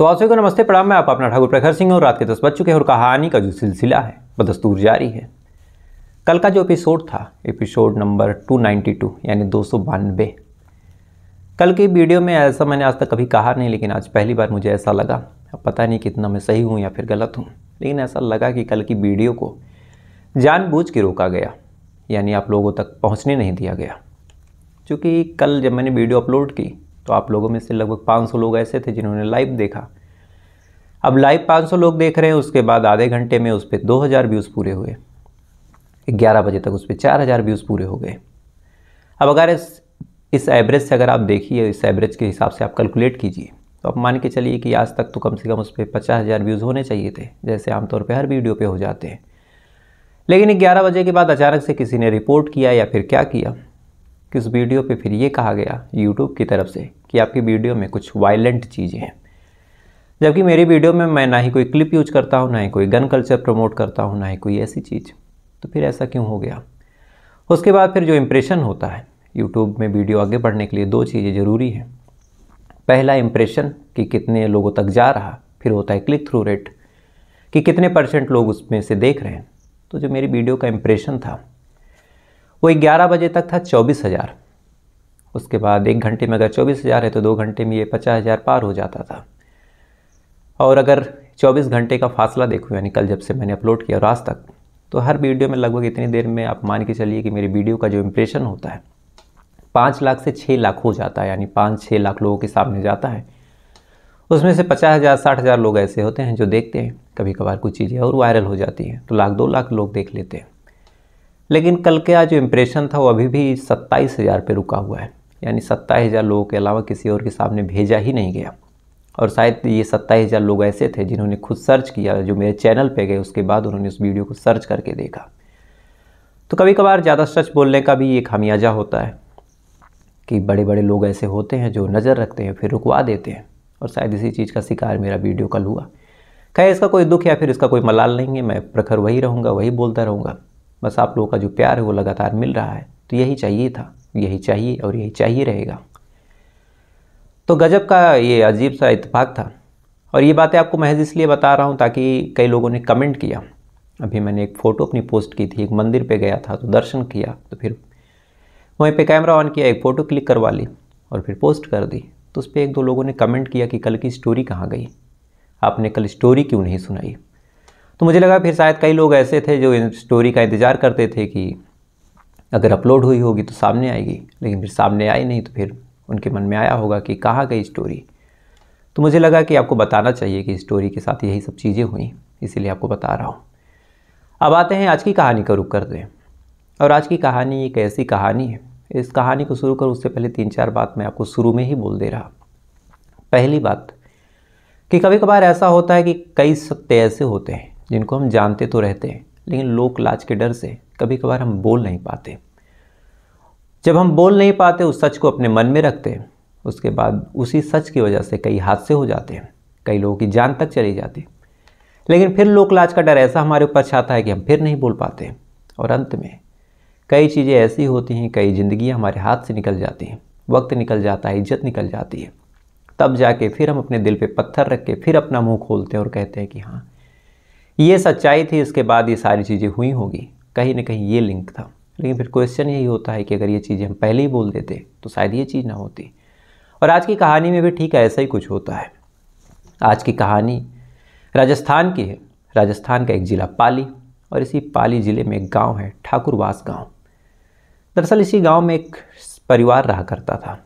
तो आप सभी को नमस्ते प्रणाम मैं आप अपना ठाकुर प्रखर सिंह और रात के दस बज चुके हैं और कहानी का जो सिलसिला है बदस्तूर जारी है कल का जो एपिसोड था एपिसोड नंबर 292 यानी दो कल की वीडियो में ऐसा मैंने आज तक कभी कहा नहीं लेकिन आज पहली बार मुझे ऐसा लगा अब पता नहीं कितना मैं सही हूँ या फिर गलत हूँ लेकिन ऐसा लगा कि कल की वीडियो को जानबूझ के रोका गया यानी आप लोगों तक पहुँचने नहीं दिया गया क्योंकि कल जब मैंने वीडियो अपलोड की तो आप लोगों में से लगभग 500 लोग ऐसे थे जिन्होंने लाइव देखा अब लाइव 500 लोग देख रहे हैं उसके बाद आधे घंटे में उस पर दो हज़ार व्यूज़ पूरे हुए ग्यारह बजे तक उस पर चार हज़ार व्यूज़ पूरे हो गए अब अगर इस इस एवरेज से अगर आप देखिए इस एवरेज के हिसाब से आप कैलकुलेट कीजिए तो आप मान के चलिए कि आज तक तो कम से कम उस पर पचास हज़ार व्यूज़ होने चाहिए थे जैसे आमतौर पर हर वीडियो पे हो जाते हैं लेकिन ग्यारह बजे के बाद अचानक से किसी ने रिपोर्ट किया या फिर क्या किया कि उस वीडियो पे फिर ये कहा गया यूट्यूब की तरफ से कि आपकी वीडियो में कुछ वायलेंट चीज़ें हैं जबकि मेरी वीडियो में मैं ना ही कोई क्लिप यूज करता हूँ ना ही कोई गन कल्चर प्रमोट करता हूँ ना ही कोई ऐसी चीज़ तो फिर ऐसा क्यों हो गया उसके बाद फिर जो इम्प्रेशन होता है यूट्यूब में वीडियो आगे बढ़ने के लिए दो चीज़ें ज़रूरी हैं पहला इम्प्रेशन कि कितने लोगों तक जा रहा फिर होता है क्लिक थ्रू रेट कि कितने परसेंट लोग उसमें से देख रहे हैं तो जो मेरी वीडियो का इम्प्रेशन था वो ग्यारह बजे तक था चौबीस हज़ार उसके बाद एक घंटे में अगर चौबीस हज़ार है तो दो घंटे में ये पचास हज़ार पार हो जाता था और अगर चौबीस घंटे का फासला देखो यानी कल जब से मैंने अपलोड किया और आज तक तो हर वीडियो में लगभग इतनी देर में आप मान के चलिए कि मेरी वीडियो का जो इम्प्रेशन होता है पाँच लाख से छः लाख हो जाता है यानी पाँच छः लाख लोगों के सामने जाता है उसमें से पचास हज़ार साठ हज़ार लोग ऐसे होते हैं जो देखते हैं कभी कभार कुछ चीज़ें और वायरल हो जाती हैं तो लाख दो लाख लोग देख लेते हैं लेकिन कल का जो इम्प्रेशन था वो अभी भी सत्ताईस हज़ार पर रुका हुआ है यानी सत्ताईस हज़ार लोगों के अलावा किसी और के सामने भेजा ही नहीं गया और शायद ये सत्ताईस हज़ार लोग ऐसे थे जिन्होंने खुद सर्च किया जो मेरे चैनल पे गए उसके बाद उन्होंने उस वीडियो को सर्च करके देखा तो कभी कभार ज़्यादा सच बोलने का भी ये खामियाजा होता है कि बड़े बड़े लोग ऐसे होते हैं जो नज़र रखते हैं फिर रुकवा देते हैं और शायद इसी चीज़ का शिकार मेरा वीडियो कल हुआ कहे इसका कोई दुख या फिर इसका कोई मलाल नहीं है मैं प्रखर वही रहूँगा वही बोलता रहूँगा बस आप लोगों का जो प्यार है वो लगातार मिल रहा है तो यही चाहिए था यही चाहिए और यही चाहिए रहेगा तो गजब का ये अजीब सा इतफाक़ था और ये बातें आपको महज इसलिए बता रहा हूँ ताकि कई लोगों ने कमेंट किया अभी मैंने एक फ़ोटो अपनी पोस्ट की थी एक मंदिर पे गया था तो दर्शन किया तो फिर वहीं पे कैमरा ऑन किया एक फ़ोटो क्लिक करवा ली और फिर पोस्ट कर दी तो उस पर एक दो लोगों ने कमेंट किया कि कल की स्टोरी कहाँ गई आपने कल स्टोरी क्यों नहीं सुनाई तो मुझे लगा फिर शायद कई लोग ऐसे थे जो इन स्टोरी का इंतज़ार करते थे कि अगर अपलोड हुई होगी तो सामने आएगी लेकिन फिर सामने आई नहीं तो फिर उनके मन में आया होगा कि कहाँ गई स्टोरी तो मुझे लगा कि आपको बताना चाहिए कि स्टोरी के साथ यही सब चीज़ें हुई इसीलिए आपको बता रहा हूँ अब आते हैं आज की कहानी का रुख करते हैं और आज की कहानी एक ऐसी कहानी है इस कहानी को शुरू करूँ उससे पहले तीन चार बात मैं आपको शुरू में ही बोल दे रहा पहली बात कि कभी कभार ऐसा होता है कि कई सत्य ऐसे होते हैं जिनको हम जानते तो रहते हैं लेकिन लोक लाज के डर से कभी कभार हम बोल नहीं पाते जब हम बोल नहीं पाते उस सच को अपने मन में रखते हैं उसके बाद उसी सच की वजह से कई हादसे हो जाते हैं कई लोगों की जान तक चली जाती लेकिन फिर लोक लाज का डर ऐसा हमारे ऊपर छाता है कि हम फिर नहीं बोल पाते और अंत में कई चीज़ें ऐसी होती हैं कई ज़िंदगी हमारे हाथ से निकल जाती हैं वक्त निकल जाता है इज्जत निकल जाती है तब जाके फिर हम अपने दिल पे पत्थर रख के फिर अपना मुंह खोलते हैं और कहते हैं कि हाँ ये सच्चाई थी इसके बाद ये सारी चीज़ें हुई होंगी कहीं ना कहीं ये लिंक था लेकिन फिर क्वेश्चन यही होता है कि अगर ये चीज़ें हम पहले ही बोल देते तो शायद ये चीज़ ना होती और आज की कहानी में भी ठीक है ऐसा ही कुछ होता है आज की कहानी राजस्थान की है राजस्थान का एक ज़िला पाली और इसी पाली ज़िले में एक गाँव है ठाकुरवास गाँव दरअसल इसी गाँव में एक परिवार रहा करता था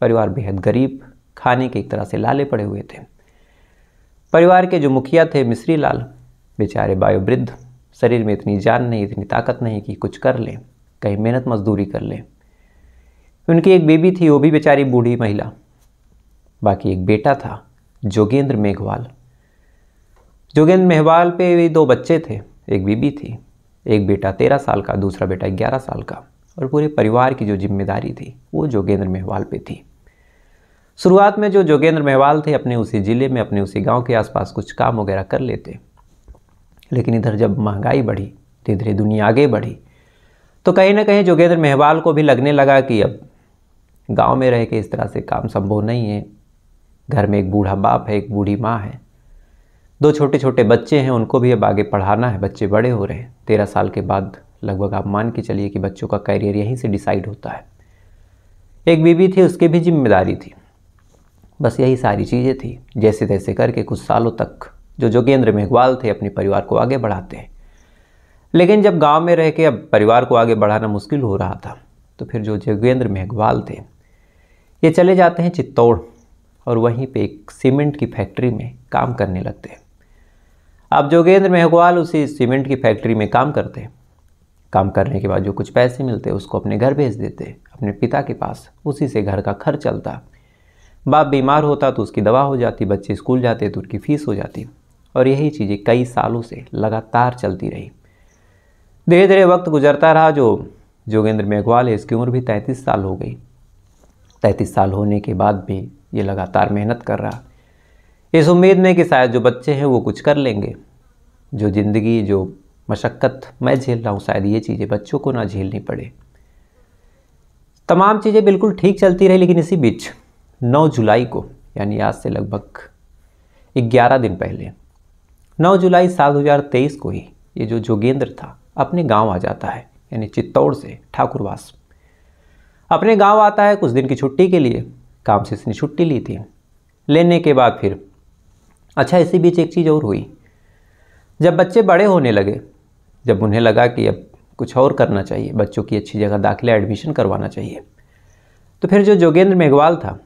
परिवार बेहद गरीब खाने के एक तरह से लाले पड़े हुए थे परिवार के जो मुखिया थे मिश्री लाल बेचारे वायुवृद्ध शरीर में इतनी जान नहीं इतनी ताकत नहीं कि कुछ कर लें कहीं मेहनत मजदूरी कर लें उनकी एक बेबी थी वो भी बेचारी बूढ़ी महिला बाकी एक बेटा था जोगेंद्र मेघवाल जोगेंद्र मेघवाल पे भी दो बच्चे थे एक बीबी थी एक बेटा तेरह साल का दूसरा बेटा ग्यारह साल का और पूरे परिवार की जो जिम्मेदारी थी वो जोगेंद्र मेहवाल पे थी शुरुआत में जो जोगेंद्र मेहवाल थे अपने उसी ज़िले में अपने उसी गांव के आसपास कुछ काम वगैरह कर लेते लेकिन इधर जब महंगाई बढ़ी तो धीरे धीरे दुनिया आगे बढ़ी तो कहीं ना कहीं जोगेंद्र मेहवाल को भी लगने लगा कि अब गांव में रह के इस तरह से काम संभव नहीं है घर में एक बूढ़ा बाप है एक बूढ़ी माँ है दो छोटे छोटे बच्चे हैं उनको भी अब आगे पढ़ाना है बच्चे बड़े हो रहे हैं तेरह साल के बाद लगभग आप मान के चलिए कि बच्चों का करियर यहीं से डिसाइड होता है एक बीवी थी उसकी भी जिम्मेदारी थी बस यही सारी चीज़ें थी जैसे तैसे करके कुछ सालों तक जो जोगेंद्र मेघवाल थे अपने परिवार को आगे बढ़ाते हैं लेकिन जब गांव में रह के अब परिवार को आगे बढ़ाना मुश्किल हो रहा था तो फिर जो जोगेंद्र मेघवाल थे ये चले जाते हैं चित्तौड़ और वहीं पे एक सीमेंट की फैक्ट्री में काम करने लगते हैं अब जोगेंद्र मेघवाल उसी सीमेंट की फैक्ट्री में काम करते हैं काम करने के बाद जो कुछ पैसे मिलते उसको अपने घर भेज देते अपने पिता के पास उसी से घर का खर्च चलता बाप बीमार होता तो उसकी दवा हो जाती बच्चे स्कूल जाते तो उनकी फ़ीस हो जाती और यही चीज़ें कई सालों से लगातार चलती रही धीरे धीरे वक्त गुजरता रहा जो जोगेंद्र मेघवाल है इसकी उम्र भी तैंतीस साल हो गई तैंतीस साल होने के बाद भी ये लगातार मेहनत कर रहा इस उम्मीद में कि शायद जो बच्चे हैं वो कुछ कर लेंगे जो ज़िंदगी जो मशक्क़त मैं झेल रहा हूँ शायद ये चीज़ें बच्चों को ना झेलनी पड़े तमाम चीज़ें बिल्कुल ठीक चलती रही लेकिन इसी बीच 9 जुलाई को यानी आज से लगभग 11 दिन पहले 9 जुलाई साल 2023 को ही ये जो जोगेंद्र था अपने गांव आ जाता है यानी चित्तौड़ से ठाकुरवास अपने गांव आता है कुछ दिन की छुट्टी के लिए काम से इसने छुट्टी ली थी लेने के बाद फिर अच्छा इसी बीच एक चीज़ और हुई जब बच्चे बड़े होने लगे जब उन्हें लगा कि अब कुछ और करना चाहिए बच्चों की अच्छी जगह दाखिला एडमिशन करवाना चाहिए तो फिर जो जोगेंद्र मेघवाल था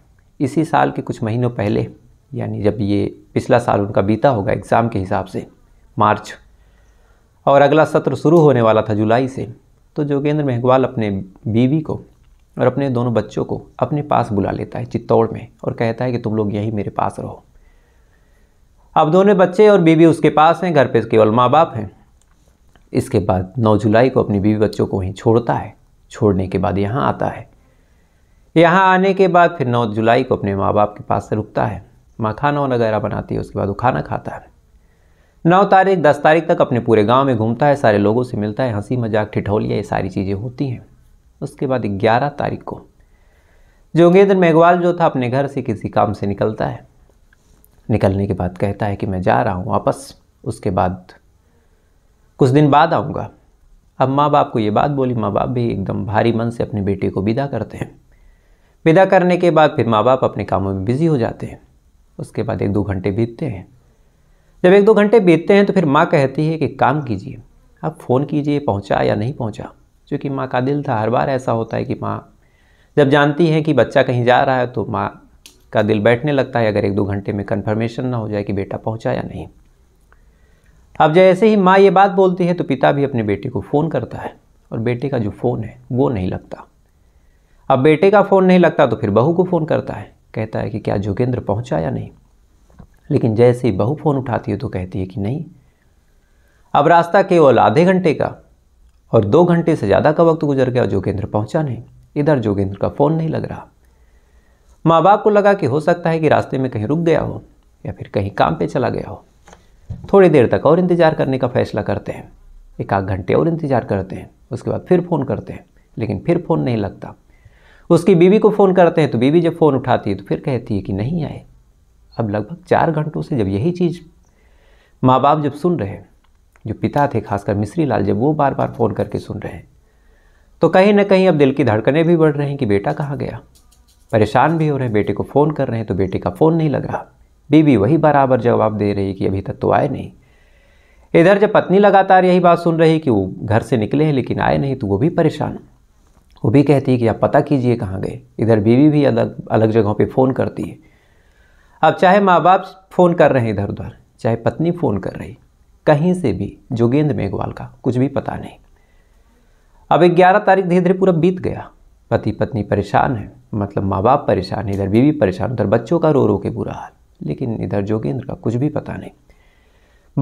इसी साल के कुछ महीनों पहले यानी जब ये पिछला साल उनका बीता होगा एग्ज़ाम के हिसाब से मार्च और अगला सत्र शुरू होने वाला था जुलाई से तो जोगेंद्र मेघवाल अपने बीवी को और अपने दोनों बच्चों को अपने पास बुला लेता है चित्तौड़ में और कहता है कि तुम लोग यहीं मेरे पास रहो अब दोनों बच्चे और बीवी उसके पास हैं घर पे केवल माँ बाप हैं इसके बाद 9 जुलाई को अपनी बीवी बच्चों को वहीं छोड़ता है छोड़ने के बाद यहाँ आता है यहाँ आने के बाद फिर 9 जुलाई को अपने माँ बाप के पास रुकता है मखाना वगैरह बनाती है उसके बाद वो खाना खाता है नौ तारीख दस तारीख तक अपने पूरे गांव में घूमता है सारे लोगों से मिलता है हंसी मजाक ठिठौलिया ये सारी चीज़ें होती हैं उसके बाद ग्यारह तारीख को जोगेंद्र मेघवाल जो था अपने घर से किसी काम से निकलता है निकलने के बाद कहता है कि मैं जा रहा हूँ वापस उसके बाद कुछ दिन बाद आऊँगा अब माँ बाप को ये बात बोली माँ बाप भी एकदम भारी मन से अपने बेटे को विदा करते हैं विदा करने के बाद फिर माँ बाप अपने कामों में बिज़ी हो जाते हैं उसके बाद एक दो घंटे बीतते हैं जब एक दो घंटे बीतते हैं तो फिर माँ कहती है कि काम कीजिए आप फ़ोन कीजिए पहुँचा या नहीं पहुँचा क्योंकि माँ का दिल था हर बार ऐसा होता है कि माँ जब जानती हैं कि बच्चा कहीं जा रहा है तो माँ का दिल बैठने लगता है अगर एक दो घंटे में कन्फर्मेशन ना हो जाए कि बेटा पहुँचा या नहीं अब जैसे ही माँ ये बात बोलती है तो पिता भी अपने बेटे को फ़ोन करता है और बेटे का जो फ़ोन है वो नहीं लगता अब बेटे का फ़ोन नहीं लगता तो फिर बहू को फ़ोन करता है कहता है कि क्या जोगेंद्र पहुंचा या नहीं लेकिन जैसे ही बहू फ़ोन उठाती है तो कहती है कि नहीं अब रास्ता केवल आधे घंटे का और दो घंटे से ज़्यादा का वक्त गुजर गया जोगेंद्र पहुंचा नहीं इधर जोगेंद्र का फ़ोन नहीं लग रहा माँ बाप को लगा कि हो सकता है कि रास्ते में कहीं रुक गया हो या फिर कहीं काम पे चला गया हो थोड़ी देर तक और इंतज़ार करने का फैसला करते हैं एक आध घंटे और इंतज़ार करते हैं उसके बाद फिर फ़ोन करते हैं लेकिन फिर फ़ोन नहीं लगता उसकी बीवी को फ़ोन करते हैं तो बीवी जब फ़ोन उठाती है तो फिर कहती है कि नहीं आए अब लगभग चार घंटों से जब यही चीज़ माँ बाप जब सुन रहे हैं जो पिता थे खासकर मिश्री लाल जब वो बार बार फ़ोन करके सुन रहे हैं तो कहीं ना कहीं अब दिल की धड़कनें भी बढ़ रही हैं कि बेटा कहाँ गया परेशान भी हो रहे हैं बेटे को फ़ोन कर रहे हैं तो बेटे का फ़ोन नहीं लग रहा बीवी वही बराबर जवाब दे रही कि अभी तक तो आए नहीं इधर जब पत्नी लगातार यही बात सुन रही कि वो घर से निकले हैं लेकिन आए नहीं तो वो भी परेशान वो भी कहती है कि आप पता कीजिए कहाँ गए इधर बीवी भी अलग अलग जगहों पे फ़ोन करती है अब चाहे माँ बाप फ़ोन कर रहे हैं इधर उधर चाहे पत्नी फ़ोन कर रही कहीं से भी जोगेंद्र मेघवाल का कुछ भी पता नहीं अब ग्यारह तारीख धीरे धीरे पूरा बीत गया पति पत्नी परेशान है मतलब माँ बाप परेशान है इधर बीवी परेशान उधर बच्चों का रो रो के बुरा हाल लेकिन इधर जोगेंद्र का कुछ भी पता नहीं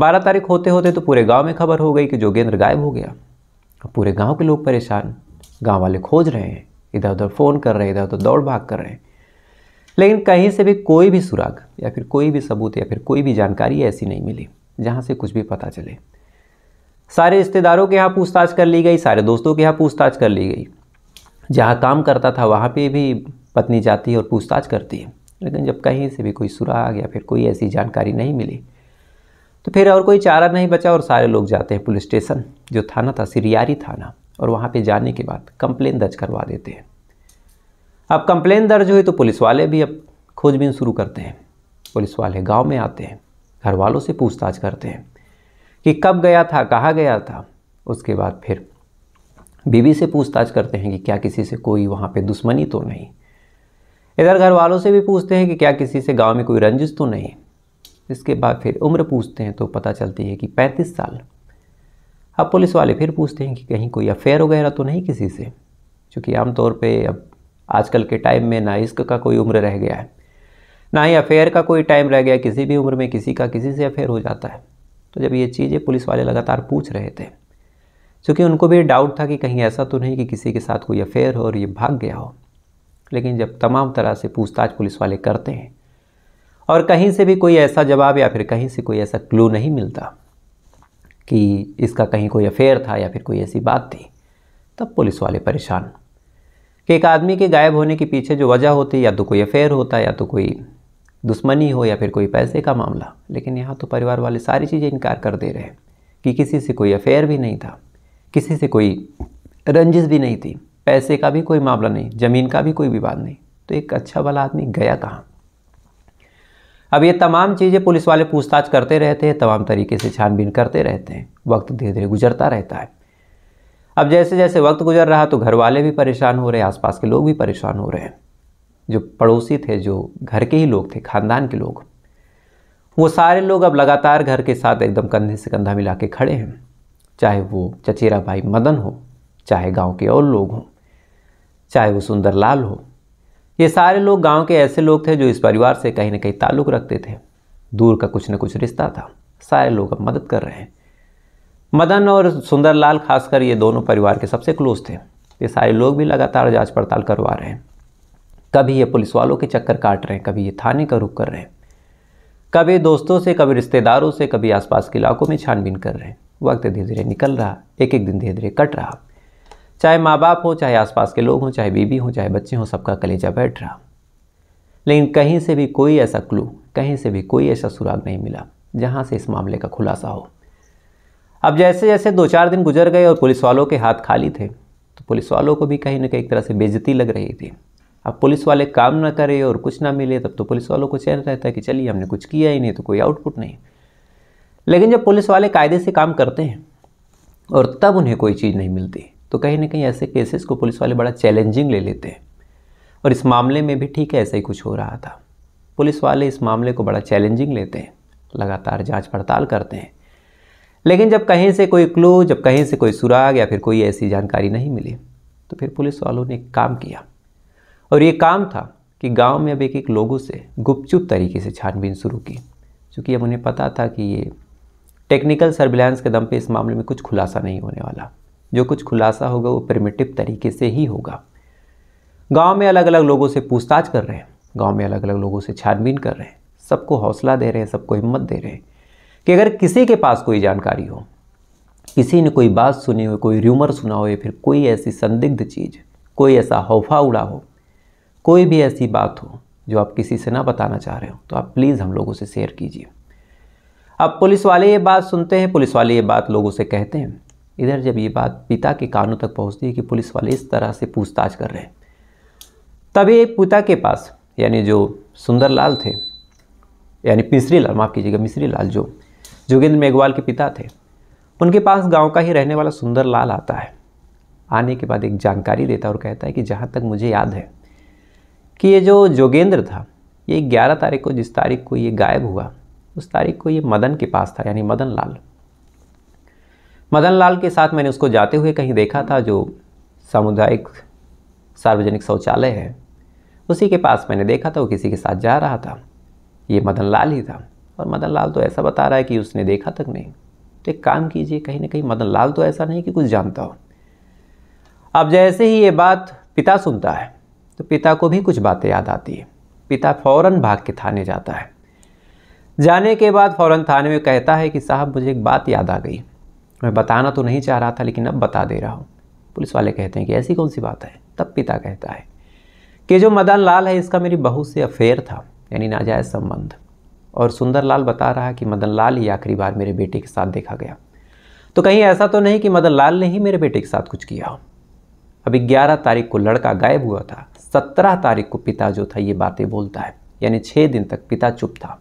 बारह तारीख होते होते तो पूरे गांव में खबर हो गई कि जोगेंद्र गायब हो गया पूरे गांव के लोग परेशान गांव वाले खोज रहे हैं इधर उधर फ़ोन कर रहे हैं इधर उधर दौड़ भाग कर रहे हैं लेकिन कहीं से भी कोई भी सुराग या फिर कोई भी सबूत या फिर कोई भी जानकारी ऐसी नहीं मिली जहाँ से कुछ भी पता चले सारे रिश्तेदारों के यहाँ पूछताछ कर ली गई सारे दोस्तों के यहाँ पूछताछ कर ली गई जहाँ काम करता था वहाँ पे भी पत्नी जाती है और पूछताछ करती है लेकिन जब कहीं से भी कोई सुराग या फिर कोई ऐसी जानकारी नहीं मिली तो फिर और कोई चारा नहीं बचा और सारे लोग जाते हैं पुलिस स्टेशन जो थाना था सिरियारी थाना और वहाँ पे जाने के बाद कंप्लेन दर्ज करवा देते हैं अब कंप्लेन दर्ज हुई तो पुलिस वाले भी अब खोजबीन शुरू करते हैं पुलिस वाले गांव में आते हैं घर वालों से पूछताछ करते हैं कि कब गया था कहाँ गया था उसके बाद फिर बीवी से पूछताछ करते हैं कि क्या किसी से कोई वहाँ पर दुश्मनी तो नहीं इधर घर वालों से भी पूछते हैं कि क्या किसी से गाँव में कोई रंजिश तो नहीं इसके बाद फिर उम्र पूछते हैं तो पता चलती है कि पैंतीस साल अब पुलिस वाले फिर पूछते हैं कि कहीं कोई अफेयर वगैरह तो नहीं किसी से क्योंकि आमतौर पर अब आजकल के टाइम में ना इश्क का कोई उम्र रह गया है ना ही अफेयर का कोई टाइम रह गया किसी भी उम्र में किसी का किसी से अफेयर हो जाता है तो जब ये चीज़ें पुलिस वाले लगातार पूछ रहे थे क्योंकि उनको भी डाउट था कि कहीं ऐसा तो नहीं कि किसी के साथ कोई अफेयर हो और ये भाग गया हो लेकिन जब तमाम तरह से पूछताछ पुलिस वाले करते हैं और कहीं से भी कोई ऐसा जवाब या फिर कहीं से कोई ऐसा क्लू नहीं मिलता कि इसका कहीं कोई अफेयर था या फिर कोई ऐसी बात थी तब पुलिस वाले परेशान कि एक आदमी के गायब होने के पीछे जो वजह होती या तो कोई अफेयर होता या तो कोई दुश्मनी हो या फिर कोई पैसे का मामला लेकिन यहाँ तो परिवार वाले सारी चीज़ें इनकार कर दे रहे हैं कि किसी से कोई अफेयर भी नहीं था किसी से कोई रंजिश भी नहीं थी पैसे का भी कोई मामला नहीं ज़मीन का भी कोई विवाद नहीं तो एक अच्छा वाला आदमी गया कहाँ अब ये तमाम चीज़ें पुलिस वाले पूछताछ करते रहते हैं तमाम तरीके से छानबीन करते रहते हैं वक्त धीरे धीरे गुजरता रहता है अब जैसे जैसे वक्त गुजर रहा तो घर वाले भी परेशान हो रहे हैं आसपास के लोग भी परेशान हो रहे हैं जो पड़ोसी थे जो घर के ही लोग थे खानदान के लोग वो सारे लोग अब लगातार घर के साथ एकदम कंधे से कंधा मिला के खड़े हैं चाहे वो चचेरा भाई मदन हो चाहे गांव के और लोग हों चाहे वो सुंदरलाल हो ये सारे लोग गांव के ऐसे लोग थे जो इस परिवार से कहीं ना कहीं ताल्लुक़ रखते थे दूर का कुछ न कुछ रिश्ता था सारे लोग अब मदद कर रहे हैं मदन और सुंदरलाल खासकर ये दोनों परिवार के सबसे क्लोज थे ये सारे लोग भी लगातार जांच पड़ताल करवा रहे हैं कभी ये पुलिस वालों के चक्कर काट रहे हैं कभी ये थाने का रुख कर रहे हैं कभी दोस्तों से कभी रिश्तेदारों से कभी आसपास के इलाकों में छानबीन कर रहे हैं वक्त धीरे धीरे निकल रहा एक एक दिन धीरे धीरे कट रहा चाहे माँ बाप हो चाहे आसपास के लोग हों चाहे बीबी हों चाहे बच्चे हों सबका कलेजा बैठ रहा लेकिन कहीं से भी कोई ऐसा क्लू कहीं से भी कोई ऐसा सुराग नहीं मिला जहाँ से इस मामले का खुलासा हो अब जैसे जैसे दो चार दिन गुजर गए और पुलिस वालों के हाथ खाली थे तो पुलिस वालों को भी कहीं ना कहीं एक तरह से बेजती लग रही थी अब पुलिस वाले काम ना करे और कुछ ना मिले तब तो पुलिस वालों को चैन रहता है कि चलिए हमने कुछ किया ही नहीं तो कोई आउटपुट नहीं लेकिन जब पुलिस वाले कायदे से काम करते हैं और तब उन्हें कोई चीज़ नहीं मिलती तो कहीं ना कहीं ऐसे केसेस को पुलिस वाले बड़ा चैलेंजिंग ले लेते हैं और इस मामले में भी ठीक है ऐसा ही कुछ हो रहा था पुलिस वाले इस मामले को बड़ा चैलेंजिंग लेते हैं लगातार जांच पड़ताल करते हैं लेकिन जब कहीं से कोई क्लू जब कहीं से कोई सुराग या फिर कोई ऐसी जानकारी नहीं मिली तो फिर पुलिस वालों ने एक काम किया और ये काम था कि गांव में अब एक एक लोगों से गुपचुप तरीके से छानबीन शुरू की क्योंकि अब उन्हें पता था कि ये टेक्निकल सर्विलांस के दम पे इस मामले में कुछ खुलासा नहीं होने वाला जो कुछ खुलासा होगा वो प्रिमेटिव तरीके से ही होगा गांव में अलग अलग लोगों से पूछताछ कर रहे हैं गांव में अलग अलग लोगों से छानबीन कर रहे हैं सबको हौसला दे रहे हैं सबको हिम्मत दे रहे हैं कि अगर किसी के पास कोई जानकारी हो किसी ने कोई बात सुनी हो कोई र्यूमर सुना हो या फिर कोई ऐसी संदिग्ध चीज़ कोई ऐसा हौफा उड़ा हो कोई भी ऐसी बात हो जो आप किसी से ना बताना चाह रहे हो तो आप प्लीज़ हम लोगों से शेयर कीजिए अब पुलिस वाले ये बात सुनते हैं पुलिस वाले ये बात लोगों से कहते हैं इधर जब ये बात पिता के कानों तक पहुंचती है कि पुलिस वाले इस तरह से पूछताछ कर रहे हैं तभी पिता के पास यानी जो सुंदरलाल थे यानी मिश्री लाल माफ़ कीजिएगा मिश्री लाल जो जोगेंद्र मेघवाल के पिता थे उनके पास गांव का ही रहने वाला सुंदर लाल आता है आने के बाद एक जानकारी देता और कहता है कि जहाँ तक मुझे याद है कि ये जो जोगेंद्र था ये ग्यारह तारीख को जिस तारीख को ये गायब हुआ उस तारीख को ये मदन के पास था यानी मदन लाल मदन लाल के साथ मैंने उसको जाते हुए कहीं देखा था जो सामुदायिक सार्वजनिक शौचालय है उसी के पास मैंने देखा था वो किसी के साथ जा रहा था ये मदन लाल ही था और मदन लाल तो ऐसा बता रहा है कि उसने देखा तक नहीं तो एक काम कीजिए कहीं ना कहीं मदन लाल तो ऐसा नहीं कि कुछ जानता हो अब जैसे ही ये बात पिता सुनता है तो पिता को भी कुछ बातें याद आती है पिता फौरन भाग के थाने जाता है जाने के बाद फौरन थाने में कहता है कि साहब मुझे एक बात याद आ गई मैं बताना तो नहीं चाह रहा था लेकिन अब बता दे रहा हूँ पुलिस वाले कहते हैं कि ऐसी कौन सी बात है तब पिता कहता है कि जो मदन लाल है इसका मेरी बहू से अफेयर था यानी नाजायज़ संबंध और सुंदर लाल बता रहा कि मदन लाल ही आखिरी बार मेरे बेटे के साथ देखा गया तो कहीं ऐसा तो नहीं कि मदन लाल ने ही मेरे बेटे के साथ कुछ किया हो अभी ग्यारह तारीख को लड़का गायब हुआ था सत्रह तारीख को पिता जो था ये बातें बोलता है यानी छः दिन तक पिता चुप था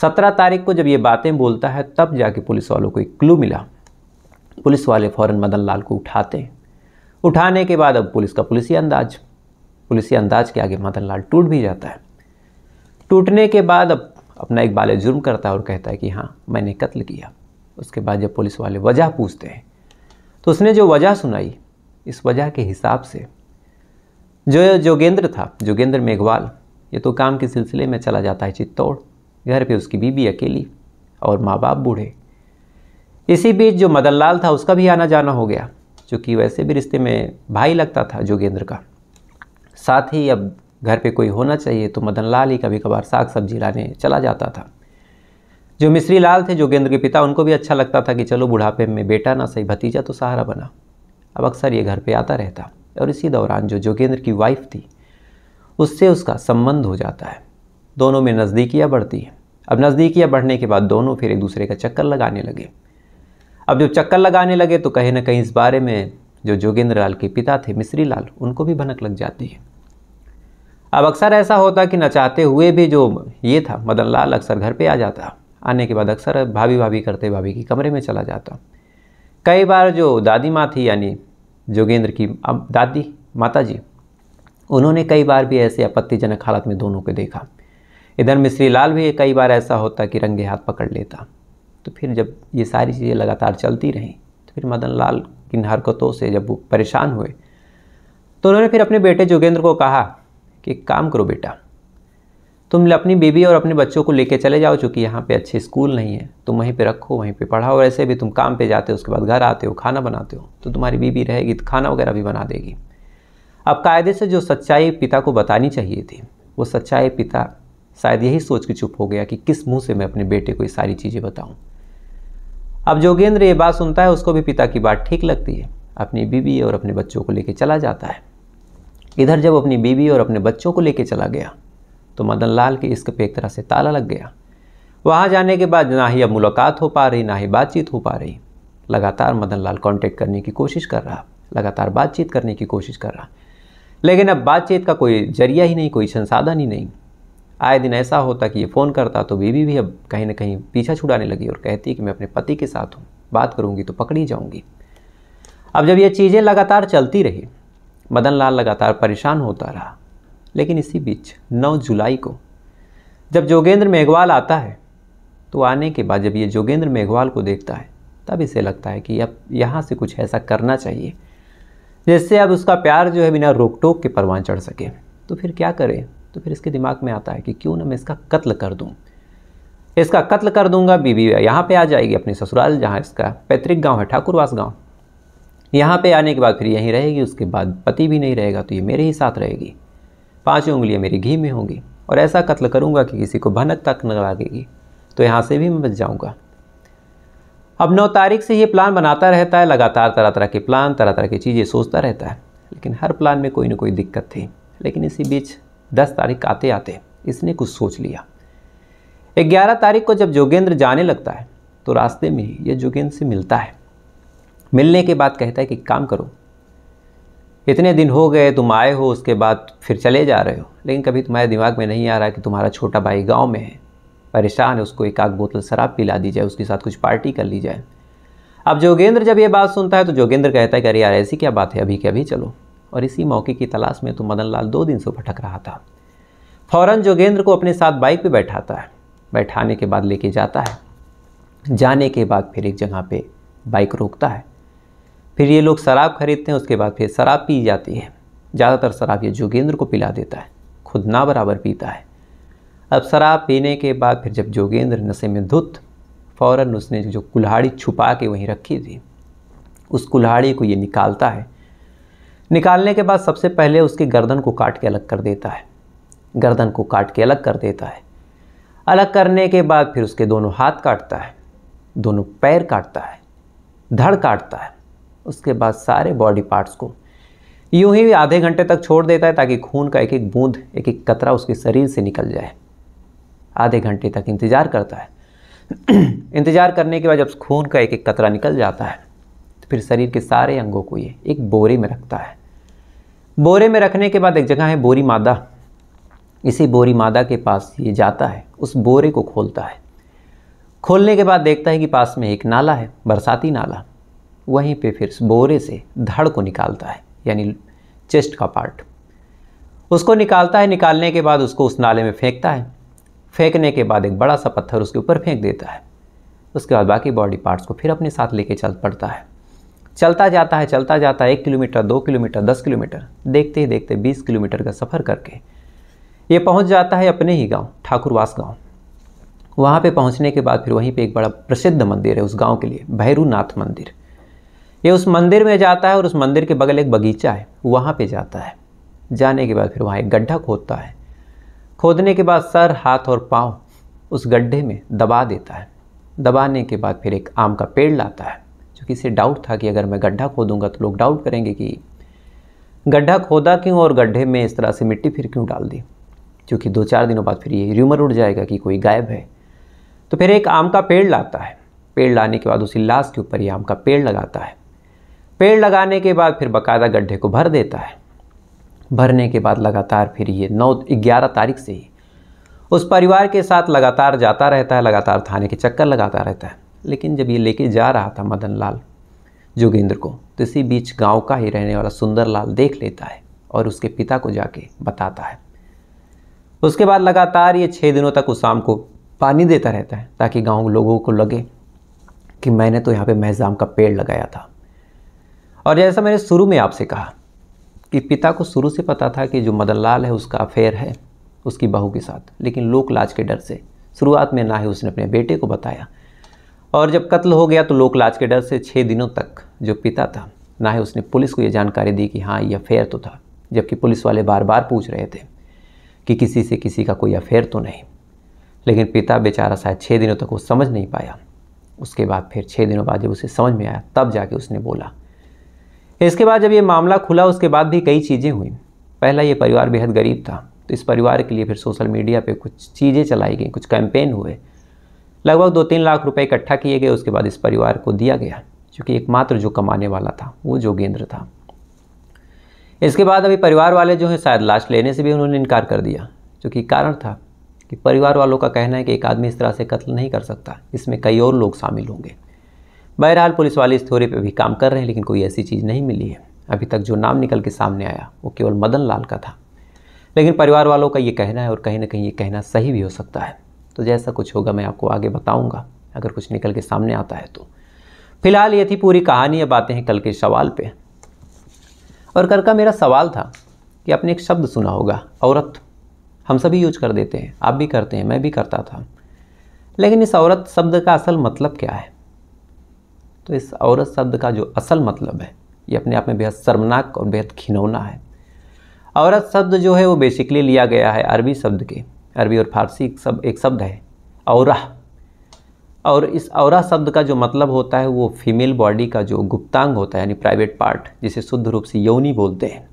सत्रह तारीख को जब ये बातें बोलता है तब जाके पुलिस वालों को एक क्लू मिला पुलिस वाले फ़ौरन मदन लाल को उठाते हैं उठाने के बाद अब पुलिस का पुलिसी अंदाज पुलिसी अंदाज के आगे मदन लाल टूट भी जाता है टूटने के बाद अब अपना एक बाले जुर्म करता है और कहता है कि हाँ मैंने कत्ल किया उसके बाद जब पुलिस वाले वजह पूछते हैं तो उसने जो वजह सुनाई इस वजह के हिसाब से जो जोगेंद्र था जोगेंद्र मेघवाल ये तो काम के सिलसिले में चला जाता है चित्तौड़ घर पे उसकी बीबी अकेली और माँ बाप बूढ़े इसी बीच जो मदन लाल था उसका भी आना जाना हो गया चूँकि वैसे भी रिश्ते में भाई लगता था जोगेंद्र का साथ ही अब घर पे कोई होना चाहिए तो मदन लाल ही कभी कभार साग सब्जी लाने चला जाता था जो मिश्री लाल थे जोगेंद्र के पिता उनको भी अच्छा लगता था कि चलो बुढ़ापे में बेटा ना सही भतीजा तो सहारा बना अब अक्सर ये घर पे आता रहता और इसी दौरान जो जोगेंद्र की वाइफ थी उससे उसका संबंध हो जाता है दोनों में नज़दीकियाँ बढ़ती हैं अब नज़दीकियाँ बढ़ने के बाद दोनों फिर एक दूसरे का चक्कर लगाने लगे अब जब चक्कर लगाने लगे तो कहीं ना कहीं इस बारे में जो जोगेंद्र लाल के पिता थे मिश्री लाल उनको भी भनक लग जाती है अब अक्सर ऐसा होता कि नचाते हुए भी जो ये था मदन लाल अक्सर घर पे आ जाता आने के बाद अक्सर भाभी भाभी करते भाभी के कमरे में चला जाता कई बार जो दादी माँ थी यानी जोगेंद्र की अब दादी माता जी उन्होंने कई बार भी ऐसे आपत्तिजनक हालत में दोनों को देखा इधर मिश्री लाल भी कई बार ऐसा होता कि रंगे हाथ पकड़ लेता तो फिर जब ये सारी चीज़ें लगातार चलती रहीं तो फिर मदन लाल की हरकतों से जब वो परेशान हुए तो उन्होंने फिर अपने बेटे जोगेंद्र को कहा कि काम करो बेटा तुम अपनी बीबी और अपने बच्चों को लेके चले जाओ चूँकि यहाँ पे अच्छे स्कूल नहीं है तुम वहीं पे रखो वहीं पे पढ़ाओ ऐसे भी तुम काम पे जाते हो उसके बाद घर आते हो खाना बनाते हो तो तुम्हारी बीबी रहेगी तो खाना वगैरह भी बना देगी अब कायदे से जो सच्चाई पिता को बतानी चाहिए थी वो सच्चाई पिता शायद यही सोच के चुप हो गया कि किस मुंह से मैं अपने बेटे को ये सारी चीज़ें बताऊं। अब जोगेंद्र ये बात सुनता है उसको भी पिता की बात ठीक लगती है अपनी बीवी और अपने बच्चों को लेकर चला जाता है इधर जब अपनी बीवी और अपने बच्चों को लेकर चला गया तो मदन लाल के इश्क पे एक तरह से ताला लग गया वहाँ जाने के बाद ना ही अब मुलाकात हो पा रही ना ही बातचीत हो पा रही लगातार मदन लाल कॉन्टेक्ट करने की कोशिश कर रहा लगातार बातचीत करने की कोशिश कर रहा लेकिन अब बातचीत का कोई जरिया ही नहीं कोई संसाधन ही नहीं आए दिन ऐसा होता कि ये फ़ोन करता तो बीवी भी अब कहीं ना कहीं पीछा छुड़ाने लगी और कहती कि मैं अपने पति के साथ हूँ बात करूँगी तो पकड़ी जाऊँगी अब जब ये चीज़ें लगातार चलती रही मदन लाल लगातार परेशान होता रहा लेकिन इसी बीच 9 जुलाई को जब जोगेंद्र मेघवाल आता है तो आने के बाद जब ये जोगेंद्र मेघवाल को देखता है तब इसे लगता है कि अब यहाँ से कुछ ऐसा करना चाहिए जिससे अब उसका प्यार जो है बिना रोक टोक के परवान चढ़ सके तो फिर क्या करें तो फिर इसके दिमाग में आता है कि क्यों ना मैं इसका कत्ल कर दूँ इसका कत्ल कर दूंगा बीवी यहाँ पे आ जाएगी अपने ससुराल जहाँ इसका पैतृक गांव है ठाकुरवास गांव यहाँ पे आने के बाद फिर यहीं रहेगी उसके बाद पति भी नहीं रहेगा तो ये मेरे ही साथ रहेगी पांच उंगलियाँ मेरी घी में होंगी और ऐसा कत्ल करूँगा कि किसी को भनक तक न लगेगी तो यहाँ से भी मैं बच जाऊँगा अब नौ तारीख से ये प्लान बनाता रहता है लगातार तरह तरह के प्लान तरह तरह की चीज़ें सोचता रहता है लेकिन हर प्लान में कोई ना कोई दिक्कत थी लेकिन इसी बीच दस तारीख आते आते इसने कुछ सोच लिया ग्यारह तारीख को जब जोगेंद्र जाने लगता है तो रास्ते में ही ये जोगेंद्र से मिलता है मिलने के बाद कहता है कि काम करो इतने दिन हो गए तुम आए हो उसके बाद फिर चले जा रहे हो लेकिन कभी तुम्हारे दिमाग में नहीं आ रहा कि तुम्हारा छोटा भाई गांव में है परेशान है उसको एक आग बोतल शराब पिला दी जाए उसके साथ कुछ पार्टी कर ली जाए अब जोगेंद्र जब ये बात सुनता है तो जोगेंद्र कहता है कि अरे यार ऐसी क्या बात है अभी के अभी चलो और इसी मौके की तलाश में तो मदन लाल दो दिन से भटक रहा था फौरन जोगेंद्र को अपने साथ बाइक पे बैठाता है बैठाने के बाद लेके जाता है जाने के बाद फिर एक जगह पे बाइक रोकता है फिर ये लोग शराब खरीदते हैं उसके बाद फिर शराब पी जाती है ज़्यादातर शराब ये जोगेंद्र को पिला देता है खुद ना बराबर पीता है अब शराब पीने के बाद फिर जब जोगेंद्र नशे में धुत फ़ौरन उसने जो कुल्हाड़ी छुपा के वहीं रखी थी उस कुल्हाड़ी को ये निकालता है निकालने के बाद सबसे पहले उसकी गर्दन को काट के अलग कर देता है गर्दन को काट के अलग कर देता है अलग करने के बाद फिर उसके दोनों हाथ काटता है दोनों पैर काटता है धड़ काटता है उसके बाद सारे बॉडी पार्ट्स को यूं ही आधे घंटे तक छोड़ देता है ताकि खून का एक एक बूंद एक एक कतरा उसके शरीर से निकल जाए आधे घंटे तक इंतज़ार करता है इंतज़ार करने के बाद जब खून का एक एक कतरा निकल जाता है तो फिर शरीर के सारे अंगों को ये एक बोरे में रखता है बोरे में रखने के बाद एक जगह है बोरी मादा इसी बोरी मादा के पास ये जाता है उस बोरे को खोलता है खोलने के बाद देखता है कि पास में एक नाला है बरसाती नाला वहीं पे फिर बोरे से धड़ को निकालता है यानी चेस्ट का पार्ट उसको निकालता है निकालने के बाद उसको उस नाले में फेंकता है फेंकने के बाद एक बड़ा सा पत्थर उसके ऊपर फेंक देता है उसके बाद बाकी बॉडी पार्ट्स को फिर अपने साथ लेके चल पड़ता है चलता जाता है चलता जाता है एक किलोमीटर दो किलोमीटर दस किलोमीटर देखते ही देखते बीस किलोमीटर का सफ़र करके ये पहुंच जाता है अपने ही गांव ठाकुरवास गांव वहाँ पे पहुँचने के बाद फिर वहीं पे एक बड़ा प्रसिद्ध मंदिर है उस गांव के लिए भैरूनाथ मंदिर ये उस मंदिर में जाता है और उस मंदिर के बगल एक बगीचा है वहाँ पर जाता है जाने के बाद फिर वहाँ एक गड्ढा खोदता है खोदने के बाद सर हाथ और पाँव उस गड्ढे में दबा देता है दबाने के बाद फिर एक आम का पेड़ लाता है किसे डाउट था कि अगर मैं गड्ढा खोदूंगा तो लोग डाउट करेंगे कि गड्ढा खोदा क्यों और गड्ढे में इस तरह से मिट्टी फिर क्यों डाल दी क्योंकि दो चार दिनों बाद फिर ये र्यूमर उड़ जाएगा कि कोई गायब है तो फिर एक आम का पेड़ लाता है पेड़ लाने के बाद उसी लाश के ऊपर ये आम का पेड़ लगाता है पेड़ लगाने के बाद फिर बाकायदा गड्ढे को भर देता है भरने के बाद लगातार फिर ये नौ ग्यारह तारीख से ही उस परिवार के साथ लगातार जाता रहता है लगातार थाने के चक्कर लगाता रहता है लेकिन जब ये लेके जा रहा था मदन लाल जोगेंद्र को तो इसी बीच गांव का ही रहने वाला सुंदरलाल देख लेता है और उसके पिता को जाके बताता है उसके बाद लगातार ये छः दिनों तक उस शाम को पानी देता रहता है ताकि गांव लोगों को लगे कि मैंने तो यहाँ पे मैजाम का पेड़ लगाया था और जैसा मैंने शुरू में आपसे कहा कि पिता को शुरू से पता था कि जो मदन लाल है उसका अफेयर है उसकी बहू के साथ लेकिन लोक लाज के डर से शुरुआत में ना ही उसने अपने बेटे को बताया और जब कत्ल हो गया तो लोक लाज के डर से छः दिनों तक जो पिता था ना ही उसने पुलिस को ये जानकारी दी कि हाँ ये अफेयर तो था जबकि पुलिस वाले बार बार पूछ रहे थे कि किसी से किसी का कोई अफेयर तो नहीं लेकिन पिता बेचारा शायद छः दिनों तक वो समझ नहीं पाया उसके बाद फिर छः दिनों बाद जब उसे समझ में आया तब जाके उसने बोला इसके बाद जब ये मामला खुला उसके बाद भी कई चीज़ें हुई पहला ये परिवार बेहद गरीब था तो इस परिवार के लिए फिर सोशल मीडिया पे कुछ चीज़ें चलाई गई कुछ कैंपेन हुए लगभग दो तीन लाख रुपए इकट्ठा किए गए उसके बाद इस परिवार को दिया गया क्योंकि एकमात्र जो कमाने वाला था वो जोगेंद्र था इसके बाद अभी परिवार वाले जो हैं शायद लाश लेने से भी उन्होंने इनकार कर दिया क्योंकि कारण था कि परिवार वालों का कहना है कि एक आदमी इस तरह से कत्ल नहीं कर सकता इसमें कई और लोग शामिल होंगे बहरहाल पुलिस वाले इस थ्योरी पर भी काम कर रहे हैं लेकिन कोई ऐसी चीज़ नहीं मिली है अभी तक जो नाम निकल के सामने आया वो केवल मदन लाल का था लेकिन परिवार वालों का ये कहना है और कहीं ना कहीं ये कहना सही भी हो सकता है तो जैसा कुछ होगा मैं आपको आगे बताऊँगा अगर कुछ निकल के सामने आता है तो फिलहाल ये थी पूरी कहानी अब आते हैं कल के सवाल पे और कल का मेरा सवाल था कि आपने एक शब्द सुना होगा औरत हम सभी यूज कर देते हैं आप भी करते हैं मैं भी करता था लेकिन इस औरत शब्द का असल मतलब क्या है तो इस औरत शब्द का जो असल मतलब है ये अपने आप में बेहद शर्मनाक और बेहद खिनौना है औरत शब्द जो है वो बेसिकली लिया गया है अरबी शब्द के अरबी और फारसी एक सब एक शब्द है और और इस और शब्द का जो मतलब होता है वो फीमेल बॉडी का जो गुप्तांग होता है यानी प्राइवेट पार्ट जिसे शुद्ध रूप से यौनी बोलते हैं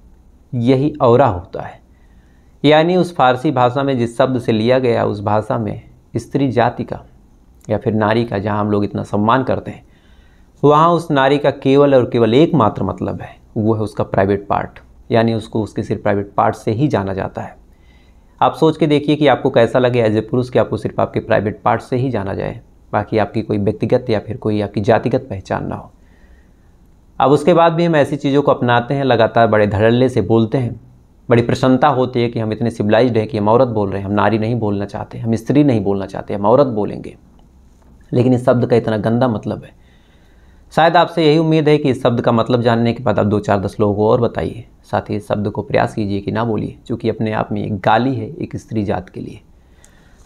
यही और होता है यानी उस फारसी भाषा में जिस शब्द से लिया गया उस भाषा में स्त्री जाति का या फिर नारी का जहाँ हम लोग इतना सम्मान करते हैं वहाँ उस नारी का केवल और केवल एकमात्र मतलब है वो है उसका प्राइवेट पार्ट यानी उसको उसके सिर्फ प्राइवेट पार्ट से ही जाना जाता है आप सोच के देखिए कि आपको कैसा लगे एज ए पुरुष कि आपको सिर्फ आपके प्राइवेट पार्ट से ही जाना जाए बाकी आपकी कोई व्यक्तिगत या फिर कोई आपकी जातिगत पहचान ना हो अब उसके बाद भी हम ऐसी चीज़ों को अपनाते हैं लगातार बड़े धड़ल्ले से बोलते हैं बड़ी प्रसन्नता होती है कि हम इतने सिविलाइज हैं कि हम औरत बोल रहे हैं हम नारी नहीं बोलना चाहते हम स्त्री नहीं बोलना चाहते हम औरत बोलेंगे लेकिन इस शब्द का इतना गंदा मतलब है शायद आपसे यही उम्मीद है कि इस शब्द का मतलब जानने के बाद आप दो चार दस लोगों को और बताइए साथ ही इस शब्द को प्रयास कीजिए कि ना बोलिए चूँकि अपने आप में एक गाली है एक स्त्री जात के लिए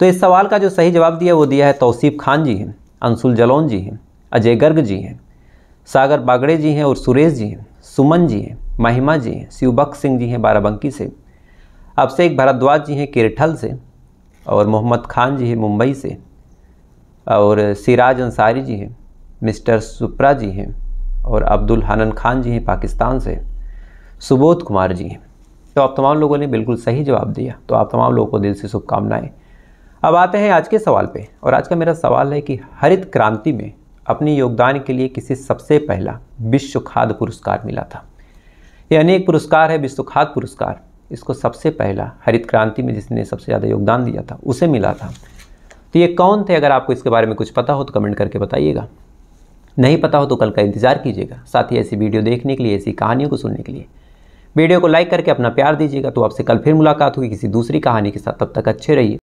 तो इस सवाल का जो सही जवाब दिया वो दिया है तौसीफ खान जी हैं अंशुल जलौन जी हैं अजय गर्ग जी हैं सागर बागड़े जी हैं और सुरेश जी हैं सुमन जी हैं महिमा जी हैं शिवबख्श सिंह जी हैं बाराबंकी से एक भारद्वाज जी हैं केरठल से और मोहम्मद खान जी हैं मुंबई से और सिराज अंसारी जी हैं मिस्टर सुप्रा जी हैं और अब्दुल हनन खान जी हैं पाकिस्तान से सुबोध कुमार जी हैं तो आप तमाम लोगों ने बिल्कुल सही जवाब दिया तो आप तमाम लोगों को दिल से शुभकामनाएं अब आते हैं आज के सवाल पे और आज का मेरा सवाल है कि हरित क्रांति में अपने योगदान के लिए किसे सबसे पहला विश्व खाद्य पुरस्कार मिला था ये अनेक पुरस्कार है विश्व खाद्य पुरस्कार इसको सबसे पहला हरित क्रांति में जिसने सबसे ज़्यादा योगदान दिया था उसे मिला था तो ये कौन थे अगर आपको इसके बारे में कुछ पता हो तो कमेंट करके बताइएगा नहीं पता हो तो कल का इंतजार कीजिएगा साथ ही ऐसी वीडियो देखने के लिए ऐसी कहानियों को सुनने के लिए वीडियो को लाइक करके अपना प्यार दीजिएगा तो आपसे कल फिर मुलाकात होगी किसी दूसरी कहानी के साथ तब तक अच्छे रहिए